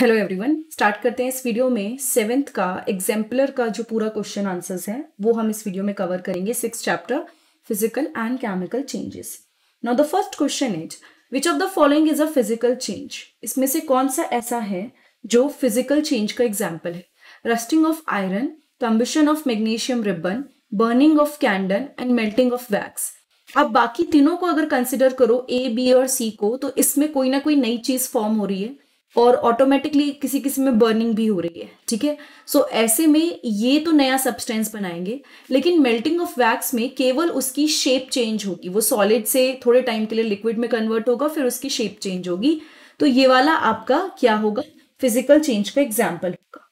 Hello everyone start करते हैं इस वीडियो में सेवेंथ का एग्जाम्पलर का जो पूरा क्वेश्चन आंसर्स है वो हम इस वीडियो में कवर करेंगे six chapter physical and chemical changes now the first question is which of the following is a physical change इसमें से कौन सा ऐसा है जो फिजिकल चेंज का एग्जाम्पल है rusting of iron combustion of magnesium ribbon burning of candle and melting of wax अब बाकी तीनों को अगर कंसिडर करो ए बी और सी को तो इसमें कोई ना कोई नई चीज फॉर्म हो रही है और ऑटोमेटिकली किसी किसी में बर्निंग भी हो रही है ठीक है सो ऐसे में ये तो नया सब्सटेंस बनाएंगे लेकिन मेल्टिंग ऑफ वैक्स में केवल उसकी शेप चेंज होगी वो सॉलिड से थोड़े टाइम के लिए लिक्विड में कन्वर्ट होगा फिर उसकी शेप चेंज होगी तो ये वाला आपका क्या होगा फिजिकल चेंज का एग्जाम्पल होगा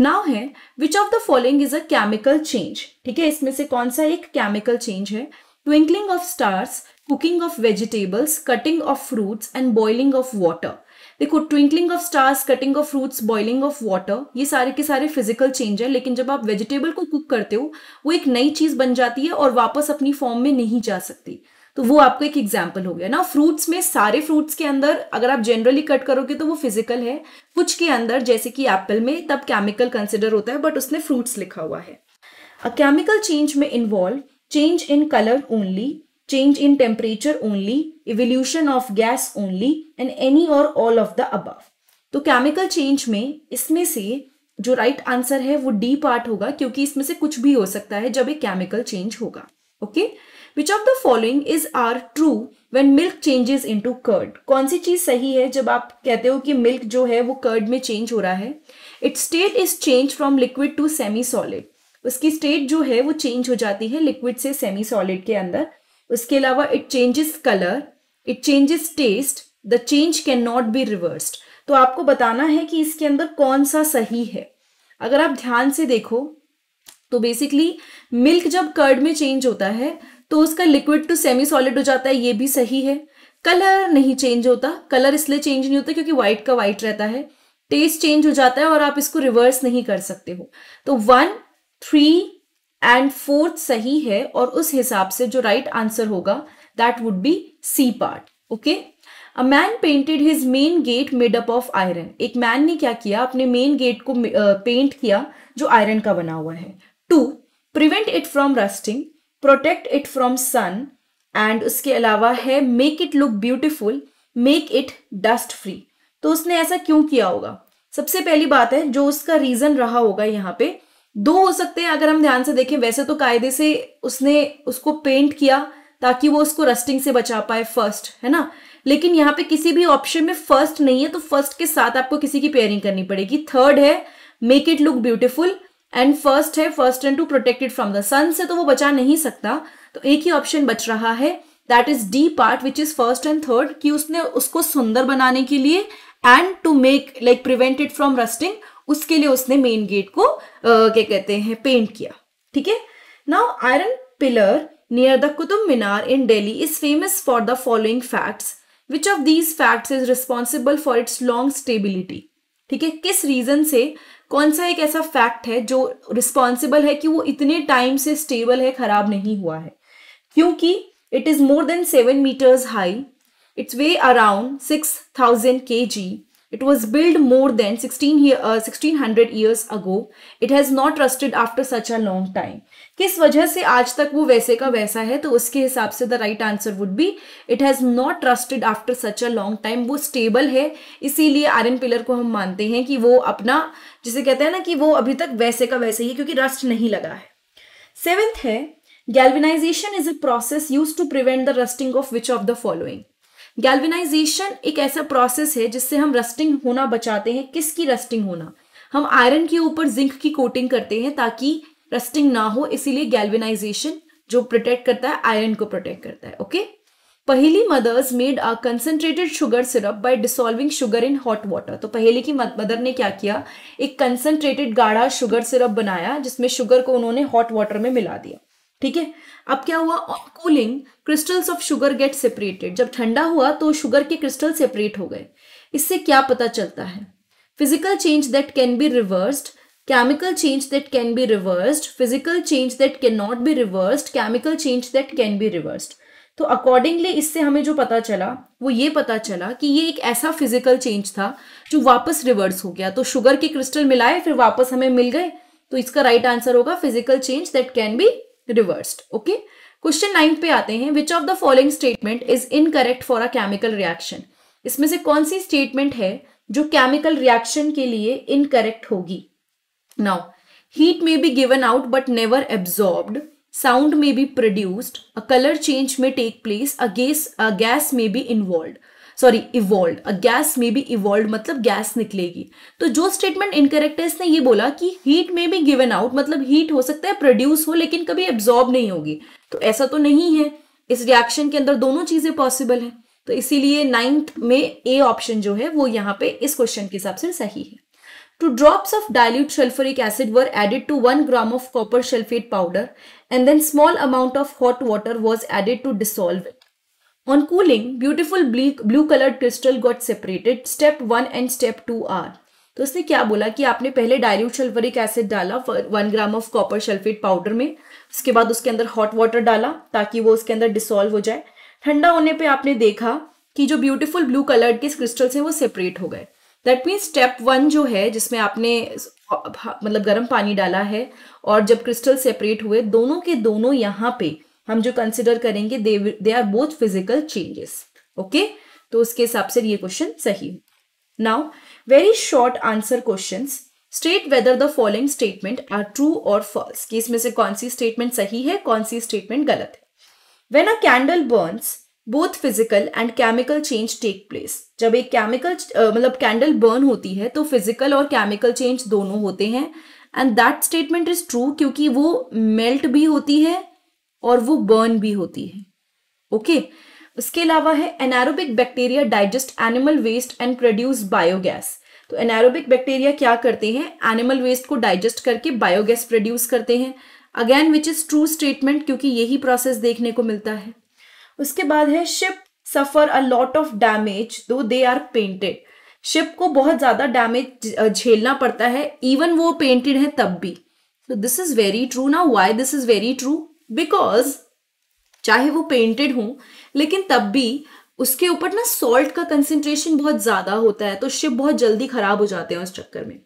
नाउ है which of the following is a chemical change ठीक है इसमें से कौन सा एक केमिकल चेंज है twinkling of stars cooking of vegetables cutting of fruits and boiling of water देखो twinkling of stars cutting of fruits boiling of water ये सारे के सारे फिजिकल चेंज है लेकिन जब आप वेजिटेबल को कुक करते हो वो एक नई चीज बन जाती है और वापस अपनी फॉर्म में नहीं जा सकती तो वो आपको एक एग्जाम्पल हो गया ना फ्रूट्स में सारे फ्रूट्स के अंदर अगर आप जनरली कट करोगे तो वो फिजिकल है कुछ के अंदर जैसे कि एप्पल में तब केमिकल कंसिडर होता है बट उसने फ्रूट्स लिखा हुआ है अ केमिकल चेंज में involve change in colour only change in temperature only, evolution of gas only and any or all of the above. तो केमिकल चेंज में इसमें से जो राइट right आंसर है वो डी पार्ट होगा क्योंकि इसमें से कुछ भी हो सकता है जब एक केमिकल चेंज होगा okay which of the following is are true when milk changes into curd कौन सी चीज सही है जब आप कहते हो कि मिल्क जो है वो कर्ड में चेंज हो रहा है its state is change from liquid to semi solid उसकी स्टेट जो है वो चेंज हो जाती है लिक्विड से सेमी सॉलिड के अंदर उसके अलावा it changes colour it changes taste the change can not be reversed तो आपको बताना है कि इसके अंदर कौन सा सही है अगर आप ध्यान से देखो तो बेसिकली मिल्क जब कर्ड में चेंज होता है तो उसका लिक्विड टू सेमी सॉलिड हो जाता है ये भी सही है कलर नहीं चेंज होता कलर इसलिए चेंज नहीं होता क्योंकि व्हाइट का व्हाइट रहता है टेस्ट चेंज हो जाता है और आप इसको रिवर्स नहीं कर सकते हो तो वन थ्री एंड फोर्थ सही है और उस हिसाब से जो राइट right आंसर होगा that would be C part okay a man painted his main gate made up of iron एक मैन ने क्या किया अपने मेन गेट को पेंट uh, किया जो आयरन का बना हुआ है to prevent it from rusting protect it from sun and उसके अलावा है make it look beautiful make it dust free तो उसने ऐसा क्यों किया होगा सबसे पहली बात है जो उसका रीजन रहा होगा यहाँ पे दो हो सकते हैं अगर हम ध्यान से देखें वैसे तो कायदे से उसने उसको पेंट किया ताकि वो उसको रस्टिंग से बचा पाए फर्स्ट है ना लेकिन यहाँ पे किसी भी ऑप्शन में फर्स्ट नहीं है तो फर्स्ट के साथ आपको किसी की पेयरिंग करनी पड़ेगी थर्ड है make it look beautiful and first है first and to protected from the sun से तो वो बचा नहीं सकता तो एक ही ऑप्शन बच रहा है that is D part which is first and third कि उसने उसको सुंदर बनाने के लिए and to make like prevented from rusting उसके लिए उसने मेन गेट को क्या कहते हैं पेंट किया ठीक है now iron pillar near the Qutub Minar in Delhi is famous for the following facts which of these facts is responsible for its long stability ठीक है किस रीजन से कौन सा एक ऐसा फैक्ट है जो रिस्पॉन्सिबल है कि वो इतने टाइम से स्टेबल है खराब नहीं हुआ है क्योंकि it is more than seven metres high it's weigh around six thousand K G It was built more than 16 year, uh, 1600 years ago. It has not rusted after such a long time. किस वजह से आज तक वो वैसे का वैसा है तो उसके हिसाब से the right answer would be it has not rusted after such a long time वो स्टेबल है इसीलिए आयरन पिलर को हम मानते हैं कि वो अपना जिसे कहते हैं ना कि वो अभी तक वैसे का वैसे ही क्योंकि रस्ट नहीं लगा है सेवेंथ है galvanisation is a process use to prevent the rusting of which of the following galvanisation एक ऐसा प्रोसेस है जिससे हम रस्टिंग होना बचाते हैं किसकी रस्टिंग होना हम आयरन के ऊपर जिंक की कोटिंग करते हैं ताकि रस्टिंग ना हो इसीलिए गैल्विनाइजेशन जो प्रोटेक्ट करता है आयरन को प्रोटेक्ट करता है okay Paheli mother's made a concentrated sugar syrup by dissolving sugar in hot water तो पहले की मदर ने क्या किया एक कंसनट्रेटेड गाढ़ा शुगर सिरप बनाया जिसमें शुगर को उन्होंने हॉट वाटर में मिला दिया ठीक है अब क्या हुआ on cooling crystals of sugar get separated जब ठंडा हुआ तो शुगर के क्रिस्टल सेपरेट हो गए इससे क्या पता चलता है physical change that can be reversed change that can be reversed physical change that can not be reversed chemical change that can be reversed तो अकॉर्डिंगली इससे हमें जो पता चला वो ये पता चला कि ये एक ऐसा फिजिकल चेंज था जो वापस रिवर्स हो गया तो शुगर के क्रिस्टल मिलाए फिर वापस हमें मिल गए तो इसका राइट right आंसर होगा physical change that can be reversed okay question ninth पे आते हैं which of the following statement is incorrect for a chemical reaction इसमें से कौन सी स्टेटमेंट है जो केमिकल रिएक्शन के लिए इनकरेक्ट होगी now heat may be given out but never absorbed sound may be produced a color change may take place a gas a gas may be involved sorry evolve a gas में भी evolve मतलब gas निकलेगी तो जो statement incorrect है इसने ये बोला कि हीट में भी गिवन आउट मतलब हीट हो सकता है प्रोड्यूस हो लेकिन कभी एब्जॉर्ब नहीं होगी तो ऐसा तो नहीं है इस रिएक्शन के अंदर दोनों चीजें पॉसिबल है तो इसीलिए नाइन्थ में ए ऑप्शन जो है वो यहाँ पे इस क्वेश्चन के हिसाब से सही है two drop of dilute sulphuric acid were added to one gram of copper sulphate powder and then small amount of hot water was added to dissolve it On cooling, beautiful blue colored crystal got separated. Step one and step two are. तो उसने क्या बोला कि आपने पहले dilute sulphuric acid डाला one gram of copper sulphate powder में उसके बाद उसके अंदर हॉट वाटर डाला ताकि वो उसके अंदर डिसॉल्व हो जाए ठंडा होने पे आपने देखा कि जो ब्यूटीफुल ब्लू कलर के क्रिस्टल्स हैं वो सेपरेट हो गए दैट मीन्स स्टेप वन जो है जिसमें आपने मतलब गर्म पानी डाला है और जब क्रिस्टल सेपरेट हुए दोनों के दोनों यहाँ पे हम जो कंसिडर करेंगे they are both physical changes okay तो उसके हिसाब से ये क्वेश्चन सही now very short answer question state whether the following statement are true और फॉल्स कि इसमें से कौन सी स्टेटमेंट सही है कौन सी स्टेटमेंट गलत है when a candle burns both physical and chemical change take place जब एक केमिकल मतलब कैंडल बर्न होती है तो फिजिकल और केमिकल चेंज दोनों होते हैं and that statement is true क्योंकि वो मेल्ट भी होती है और वो बर्न भी होती है ओके okay? उसके अलावा है anaerobic bacteria digest animal waste and produce biogas तो एनारोबिक बैक्टीरिया क्या करते हैं एनिमल वेस्ट को डाइजेस्ट करके बायोगैस प्रोड्यूस करते हैं again which is true statement क्योंकि यही प्रोसेस देखने को मिलता है उसके बाद है ship suffer a lot of damage though they are painted ship को बहुत ज्यादा डैमेज झेलना पड़ता है इवन वो पेंटेड है तब भी so this is very true ना why this is very true because चाहे वो पेंटेड हो लेकिन तब भी उसके ऊपर ना सॉल्ट का कंसेंट्रेशन बहुत ज़्यादा होता है तो शिप बहुत जल्दी खराब हो जाते हैं उस चक्कर में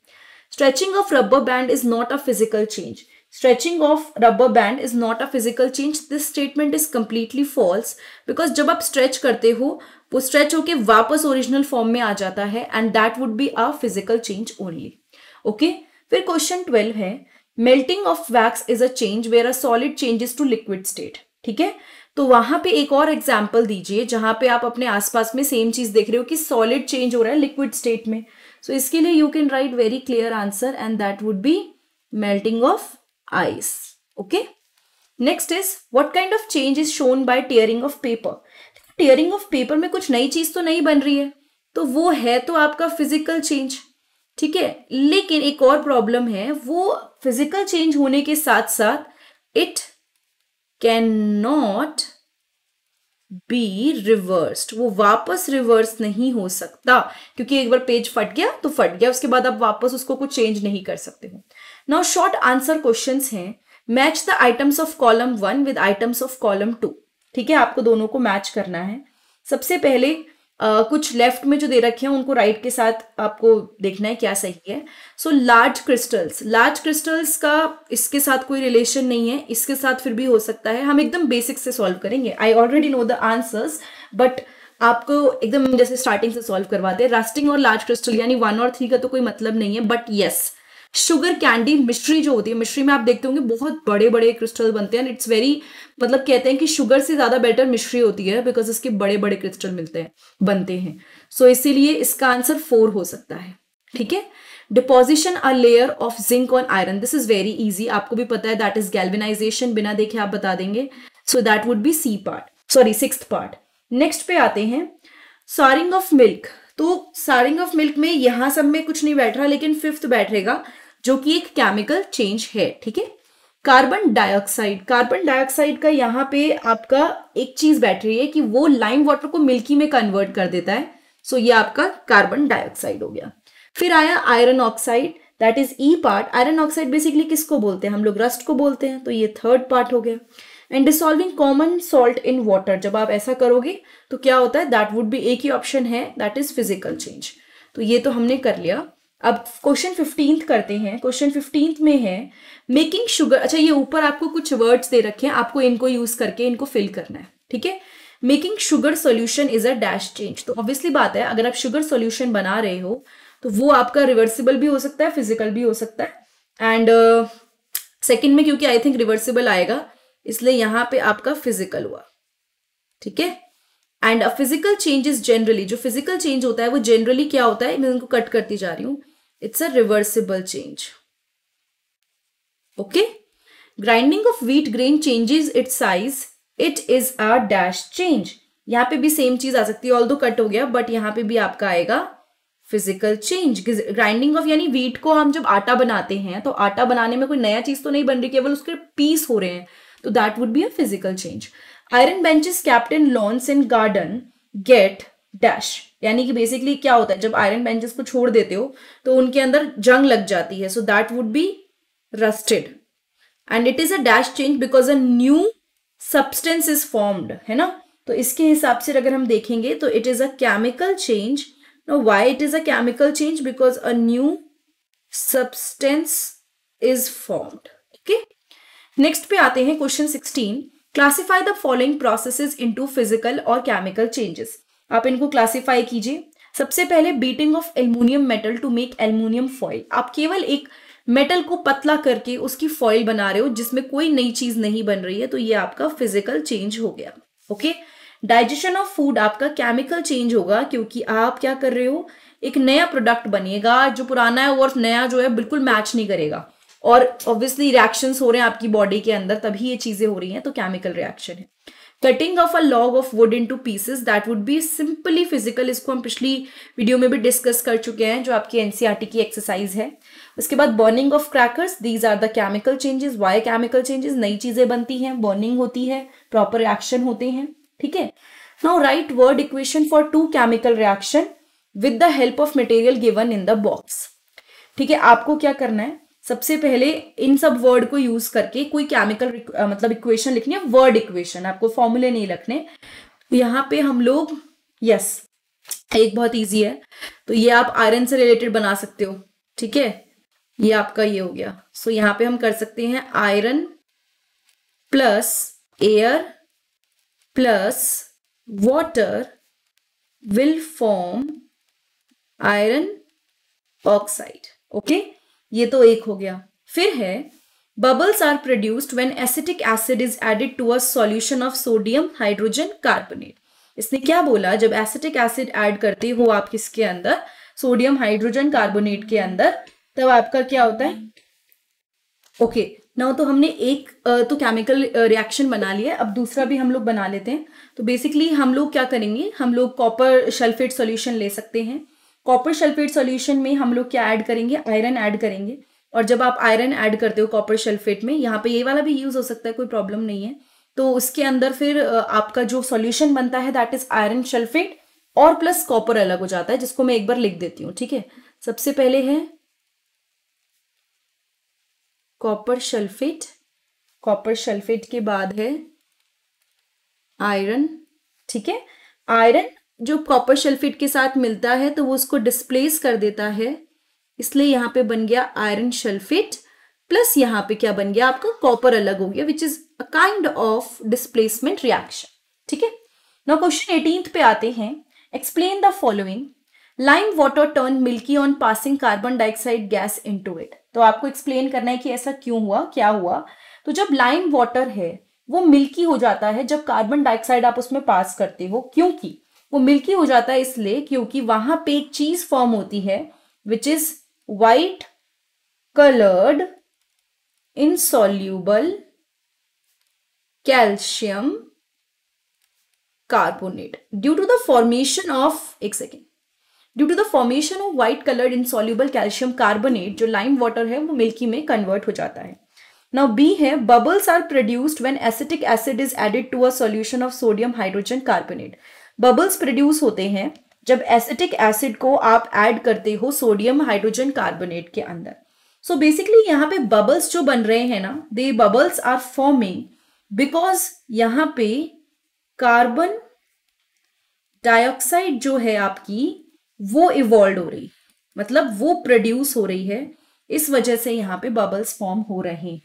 stretching of rubber band is not a physical change stretching of rubber band is not a physical change this statement is completely false because जब आप स्ट्रेच करते हो वो स्ट्रेच होके वापस ओरिजिनल फॉर्म में आ जाता है and that would be a physical change only okay फिर क्वेश्चन ट्वेल्व है melting of wax is a change where a solid changes to liquid state ठीक है तो वहां पे एक और एग्जाम्पल दीजिए जहां पे आप अपने आसपास में सेम चीज देख रहे हो कि सॉलिड चेंज हो रहा है लिक्विड स्टेट में सो so, इसके लिए you can write very clear answer and that would be melting of ice okay next is what kind of change is shown by tearing of paper tearing of paper में कुछ नई चीज तो नहीं बन रही है तो वो है तो आपका फिजिकल चेंज ठीक है लेकिन एक और प्रॉब्लम है वो फिजिकल चेंज होने के साथ साथ it can not be reversed वो वापस रिवर्स नहीं हो सकता क्योंकि एक बार पेज फट गया तो फट गया उसके बाद आप वापस उसको कुछ चेंज नहीं कर सकते हो नाउ शॉर्ट आंसर क्वेश्चन हैं match the items of column one with items of column two ठीक है आपको दोनों को मैच करना है सबसे पहले कुछ लेफ्ट में जो दे रखे हैं उनको राइट के साथ आपको देखना है क्या सही है so large crystals large crystals का इसके साथ कोई रिलेशन नहीं है इसके साथ फिर भी हो सकता है हम एकदम बेसिक से सॉल्व करेंगे I already know the answers but आपको एकदम जैसे स्टार्टिंग से सॉल्व करवाते हैं रास्टिंग और लार्ज क्रिस्टल यानी वन और थ्री का तो कोई मतलब नहीं है but yes yes, sugar candy मिश्री जो होती है मिश्री में आप देखते होंगे बहुत बड़े बड़े क्रिस्टल बनते हैं इट्स वेरी मतलब कहते हैं कि शुगर से ज़्यादा बेटर मिश्री होती है बिकॉज इसके बड़े बड़े क्रिस्टल मिलते हैं बनते हैं सो so, इसीलिए इसका आंसर फोर हो सकता है ठीक है deposition a layer of zinc on iron this is very easy आपको भी पता है दैट इज गैल्वेनाइजेशन बिना देखे आप बता देंगे so that would be C part sorry six part next पे आते हैं सारिंग ऑफ मिल्क तो सारिंग ऑफ मिल्क में यहां सब में कुछ नहीं बैठ रहा लेकिन फिफ्थ बैठेगा जो कि एक केमिकल चेंज है ठीक है कार्बन डाइऑक्साइड कार्बन डाइऑक्साइड का यहाँ पे आपका एक चीज बैठ रही है कि वो लाइम वाटर को मिल्की में कन्वर्ट कर देता है सो so, ये आपका कार्बन डाइऑक्साइड हो गया फिर आया iron oxide that is E part iron oxide basically किसको बोलते हैं हम लोग रस्ट को बोलते हैं तो ये थर्ड पार्ट हो गया and dissolving common salt in water जब आप ऐसा करोगे तो क्या होता है दैट वुड भी एक ही ऑप्शन है दैट इज फिजिकल चेंज तो ये तो हमने कर लिया अब क्वेश्चन फिफ्टींथ करते हैं क्वेश्चन फिफ्टींथ में है मेकिंग शुगर अच्छा ये ऊपर आपको कुछ वर्ड्स दे रखे हैं आपको इनको यूज करके इनको फिल करना है ठीक है making sugar solution is a dash change तो ऑब्वियसली बात है अगर आप शुगर सोल्यूशन बना रहे हो तो वो आपका रिवर्सिबल भी हो सकता है फिजिकल भी हो सकता है एंड सेकेंड uh, में क्योंकि आई थिंक रिवर्सिबल आएगा इसलिए यहाँ पे आपका फिजिकल हुआ ठीक है and physical change is generally जो फिजिकल चेंज होता है वो जनरली क्या होता है मैं उनको कट करती जा रही हूँ It's a reversible change. Okay. Grinding of wheat grain changes its size. It is a dash change. यहाँ पे भी सेम चीज आ सकती है ऑल दो कट हो गया बट यहाँ पे भी आपका आएगा फिजिकल चेंज ग्राइंडिंग ऑफ यानी वीट को हम जब आटा बनाते हैं तो आटा बनाने में कोई नया चीज तो नहीं बन रही केवल उसके पीस हो रहे हैं तो that would be a physical change iron benches kept in lawns in garden get dash यानी कि बेसिकली क्या होता है जब आयरन बेंचेस को छोड़ देते हो तो उनके अंदर जंग लग जाती है so that would be rusted and it is a dash change because a new substance is formed है ना तो इसके हिसाब से अगर हम देखेंगे तो it is a chemical change no why it is a chemical change because a new substance is formed okay next पे आते हैं question sixteen classify the following process into physical और केमिकल चेंजेस आप इनको classify कीजिए सबसे पहले beating of aluminium metal to make aluminium foil आप केवल एक मेटल को पतला करके उसकी फॉइल बना रहे हो जिसमें कोई नई चीज नहीं बन रही है तो ये आपका फिजिकल चेंज हो गया ओके डाइजेशन ऑफ फूड आपका केमिकल चेंज होगा क्योंकि आप क्या कर रहे हो एक नया प्रोडक्ट बनिएगा जो पुराना है और नया जो है बिल्कुल मैच नहीं करेगा और ऑब्वियसली रिएक्शंस हो रहे हैं आपकी बॉडी के अंदर तभी ये चीजें हो रही हैं तो केमिकल रिएक्शन है cutting of a log of wood into pieces that would be simply physical इसको हम पिछली वीडियो में भी डिस्कस कर चुके हैं जो आपकी एनसीआरटी e की एक्सरसाइज है उसके बाद burning of crackers these are the chemical changes why chemical changes नई चीजें बनती हैं बर्निंग होती है प्रॉपर रिएक्शन होते हैं ठीक है now write word equation for two chemical reaction with the help of material given in the box ठीक है आपको क्या करना है सबसे पहले इन सब वर्ड को यूज करके कोई केमिकल मतलब इक्वेशन लिखनी है वर्ड इक्वेशन आपको फॉर्मूले नहीं लिखने तो यहाँ पे हम लोग यस एक बहुत इजी है तो ये आप आयरन से रिलेटेड बना सकते हो ठीक है ये आपका ये हो गया सो so, यहाँ पे हम कर सकते हैं iron plus air plus water will form iron oxide okay ये तो एक हो गया फिर है bubbles are produced when acetic acid is added to a solution of sodium hydrogen carbonate इसने क्या बोला जब एसिटिक एसिड ऐड करते हो आप किसके अंदर सोडियम हाइड्रोजन कार्बोनेट के अंदर तब आपका क्या होता है ओके okay, नाउ तो हमने एक तो केमिकल रिएक्शन बना लिया अब दूसरा भी हम लोग बना लेते हैं तो बेसिकली हम लोग क्या करेंगे हम लोग कॉपर सल्फेट सॉल्यूशन ले सकते हैं कॉपर सल्फेट सॉल्यूशन में हम लोग क्या ऐड करेंगे आयरन ऐड करेंगे और जब आप आयरन ऐड करते हो कॉपर सल्फेट में यहाँ पे ये वाला भी यूज हो सकता है कोई प्रॉब्लम नहीं है तो उसके अंदर फिर आपका जो सॉल्यूशन बनता है दैट इज आयरन सल्फेट और प्लस कॉपर अलग हो जाता है जिसको मैं एक बार लिख देती हूँ ठीक है सबसे पहले है कॉपर सल्फेट कॉपर सल्फेट के बाद है आयरन ठीक है आयरन जो कॉपर शल्फेट के साथ मिलता है तो वो उसको डिस्प्लेस कर देता है इसलिए यहाँ पे बन गया आयरन शल्फेट प्लस यहाँ पे क्या बन गया आपका कॉपर अलग हो गया which is a kind of displacement reaction ठीक है नो क्वेश्चन एटीन पे आते हैं explain the following lime water turn milky on passing carbon dioxide gas into it तो आपको एक्सप्लेन करना है कि ऐसा क्यों हुआ क्या हुआ तो जब लाइम वाटर है वो मिल्की हो जाता है जब कार्बन डाइऑक्साइड आप उसमें पास करते हो क्योंकि वो मिल्की हो जाता है इसलिए क्योंकि वहां पे एक चीज फॉर्म होती है which is white coloured insoluble calcium carbonate due to the formation of एक second due to the formation of white coloured insoluble calcium carbonate जो लाइम वाटर है वो मिल्की में कन्वर्ट हो जाता है नाउ बी है bubbles are produced when acetic acid is added to a solution of sodium hydrogen carbonate bubbles produce होते हैं जब एसिटिक एसिड को आप ऐड करते हो सोडियम हाइड्रोजन कार्बोनेट के अंदर सो बेसिकली यहाँ पे बबल्स जो बन रहे हैं ना they bubbles are forming because यहाँ पे कार्बन डाइऑक्साइड जो है आपकी वो इवॉल्व हो रही मतलब वो प्रोड्यूस हो रही है इस वजह से यहाँ पे बबल्स फॉर्म हो रहे हैं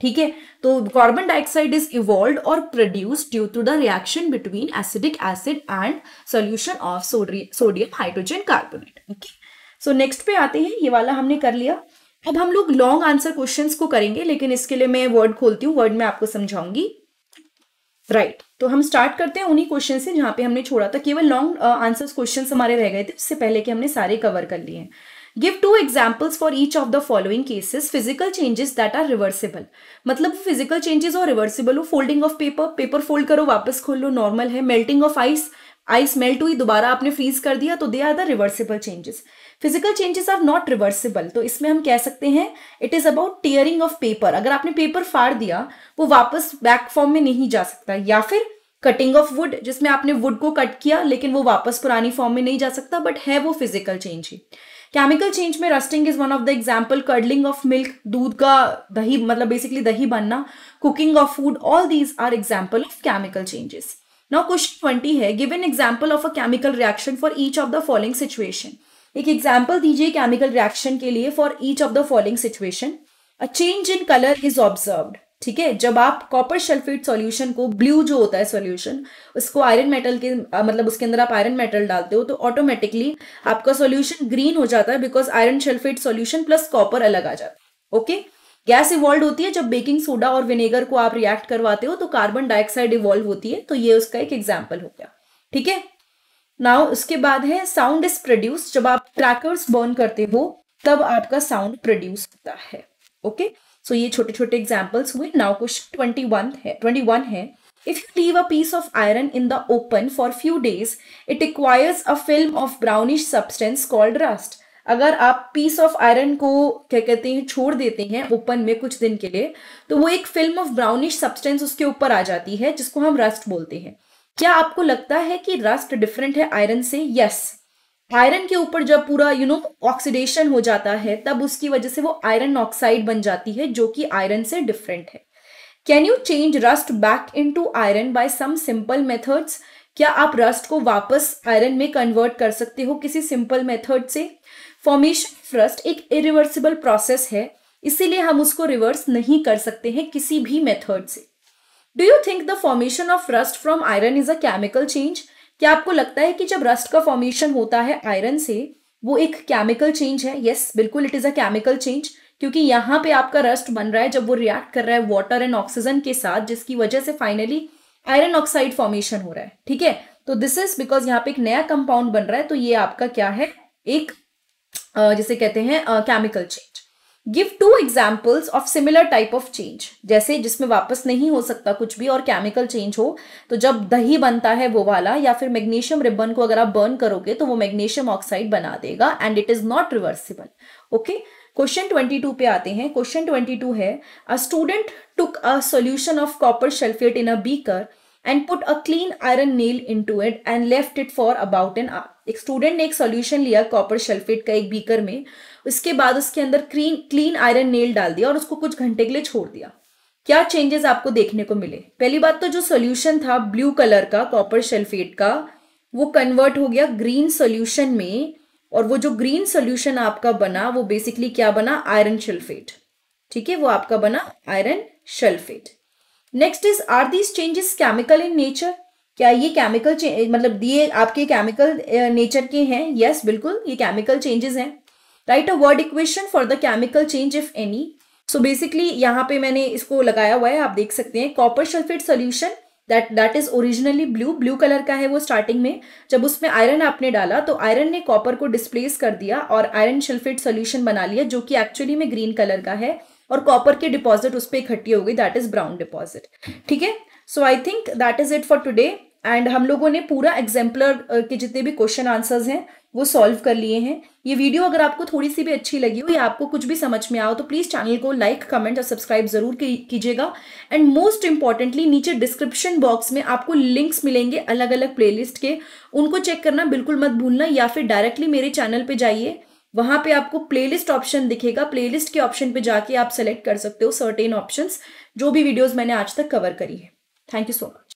ठीक है तो कार्बन डाइऑक्साइड इज इवॉल्व और produce due to the reaction between acidic acid and solution of sodium hydrogen carbonate okay so next पे आते हैं ये वाला हमने कर लिया अब हम लोग लॉन्ग आंसर क्वेश्चंस को करेंगे लेकिन इसके लिए मैं वर्ड खोलती हूँ वर्ड में आपको समझाऊंगी राइट right. तो हम स्टार्ट करते हैं उन्हीं क्वेश्चन से जहाँ पे हमने छोड़ा था केवल लॉन्ग आंसर्स क्वेश्चन हमारे रह गए थे उससे पहले कि हमने सारे कवर कर लिए हैं give two examples for each of the following cases physical changes that are reversible मतलब फिजिकल चेंजेस और रिवर्सिबल हो folding of paper paper fold करो वापस खोल लो नॉर्मल है melting of ice ice melt हुई दोबारा आपने फ्रीज कर दिया तो they are the reversible changes physical changes are not reversible तो इसमें हम कह सकते हैं it is about tearing of paper अगर आपने पेपर फाड़ दिया वो वापस बैक फॉर्म में नहीं जा सकता या फिर कटिंग ऑफ वुड जिसमें आपने वुड को कट किया लेकिन वो वापस पुरानी फॉर्म में नहीं जा सकता बट है वो फिजिकल चेंज ही केमिकल चेंज में rusting is one of the example curdling of milk दूध का दही मतलब बेसिकली दही बनना cooking of food all these are example of chemical changes now question twenty है give an example of a chemical reaction for each of the following situation एक एग्जाम्पल दीजिए केमिकल रिएक्शन के लिए for each of the following situation a change in colour is observed ठीक है जब आप कॉपर सल्फेट सॉल्यूशन को ब्लू जो होता है सॉल्यूशन उसको आयरन मेटल के मतलब उसके अंदर आप आयरन मेटल डालते हो तो ऑटोमेटिकली आपका सॉल्यूशन ग्रीन हो जाता है because iron sulphate solution plus copper अलग आ जाता है ओके गैस इवॉल्व होती है जब बेकिंग सोडा और विनेगर को आप रिएक्ट करवाते हो तो कार्बन डाइऑक्साइड इवॉल्व होती है तो ये उसका एक एग्जाम्पल हो गया ठीक है नाउ उसके बाद है साउंड इज प्रोड्यूस जब आप क्रैकर्स बर्न करते हो तब आपका साउंड प्रोड्यूस होता है ओके okay? सो ये छोटे छोटे एग्जाम्पल्स हुए नाउ क्वेश्चन ट्वेंटी वन है ट्वेंटी वन है if you leave a piece of iron in the open for few days it requires a film of brownish substance called rust अगर आप piece of iron को क्या कहते हैं छोड़ देते हैं ओपन में कुछ दिन के लिए तो वो एक फिल्म ऑफ ब्राउनिश सब्सटेंस उसके ऊपर आ जाती है जिसको हम रस्ट बोलते हैं क्या आपको लगता है कि रस्ट डिफरेंट है आयरन से यस yes. आयरन के ऊपर जब पूरा यू नो ऑक्सीडेशन हो जाता है तब उसकी वजह से वो आयरन ऑक्साइड बन जाती है जो कि आयरन से डिफरेंट है can you change rust back into iron by some simple methods क्या आप रस्ट को वापस आयरन में कन्वर्ट कर सकते हो किसी सिंपल मेथड से फॉर्मेशन ऑफ रस्ट एक इरिवर्सिबल प्रोसेस है इसीलिए हम उसको रिवर्स नहीं कर सकते हैं किसी भी मेथड से do you think the formation of rust from iron is a chemical change क्या आपको लगता है कि जब रस्ट का फॉर्मेशन होता है आयरन से वो एक केमिकल चेंज है यस बिल्कुल it is a chemical change क्योंकि यहाँ पे आपका रस्ट बन रहा है जब वो रिएक्ट कर रहा है वाटर एंड ऑक्सीजन के साथ जिसकी वजह से फाइनली आयरन ऑक्साइड फॉर्मेशन हो रहा है ठीक है तो दिस इज बिकॉज यहाँ पे एक नया कंपाउंड बन रहा है तो ये आपका क्या है एक जिसे कहते हैं chemical change give two examples of similar type of change जैसे जिसमें वापस नहीं हो सकता कुछ भी और केमिकल चेंज हो तो जब दही बनता है वो वाला या फिर मैग्नीशियम रिबन को अगर आप बर्न करोगे तो वो मैग्नीशियम ऑक्साइड बना देगा and it is not reversible okay question twenty two पे आते हैं क्वेश्चन ट्वेंटी टू है a student took a solution of copper sulphate in a beaker and put a clean iron nail into it and left it for about an hour एक student ने एक solution लिया copper sulphate का एक beaker में उसके बाद उसके अंदर क्लीन क्लीन आयरन नेल डाल दिया और उसको कुछ घंटे के लिए छोड़ दिया क्या चेंजेस आपको देखने को मिले पहली बात तो जो सोल्यूशन था ब्लू कलर का कॉपर शेल्फेट का वो कन्वर्ट हो गया ग्रीन सोल्यूशन में और वो जो ग्रीन सोल्यूशन आपका बना वो बेसिकली क्या बना आयरन शेल्फेट ठीक है वो आपका बना iron sulphate next is are these changes chemical in nature क्या ये केमिकल मतलब ये आपके केमिकल नेचर के हैं यस yes, बिल्कुल ये केमिकल चेंजेस हैं write a word equation for the chemical change if any so basically यहाँ पे मैंने इसको लगाया हुआ है आप देख सकते हैं copper sulphate solution that that is originally blue blue colour का है वो स्टार्टिंग में जब उसमें आयरन आपने डाला तो आयरन ने कॉपर को डिस्प्लेस कर दिया और आयरन सल्फेट सोल्यूशन बना लिया जो कि एक्चुअली में ग्रीन कलर का है और कॉपर के डिपॉजिट उस पर इकट्ठी हो गई दैट इज ब्राउन डिपॉजिट ठीक है so I think that is it for today एंड हम लोगों ने पूरा एग्जाम्पलर के जितने भी क्वेश्चन आंसर्स हैं वो सॉल्व कर लिए हैं ये वीडियो अगर आपको थोड़ी सी भी अच्छी लगी हो या आपको कुछ भी समझ में आओ तो प्लीज़ चैनल को लाइक कमेंट और सब्सक्राइब ज़रूर कीजिएगा एंड मोस्ट इम्पॉर्टेंटली नीचे डिस्क्रिप्शन बॉक्स में आपको लिंक्स मिलेंगे अलग अलग प्ले के उनको चेक करना बिल्कुल मत भूलना या फिर डायरेक्टली मेरे चैनल पर जाइए वहाँ पे आपको प्लेलिस्ट ऑप्शन दिखेगा प्लेलिस्ट के ऑप्शन पे जाके आप सेलेक्ट कर सकते हो सर्टेन ऑप्शंस जो भी वीडियोस मैंने आज तक कवर करी है थैंक यू सो मच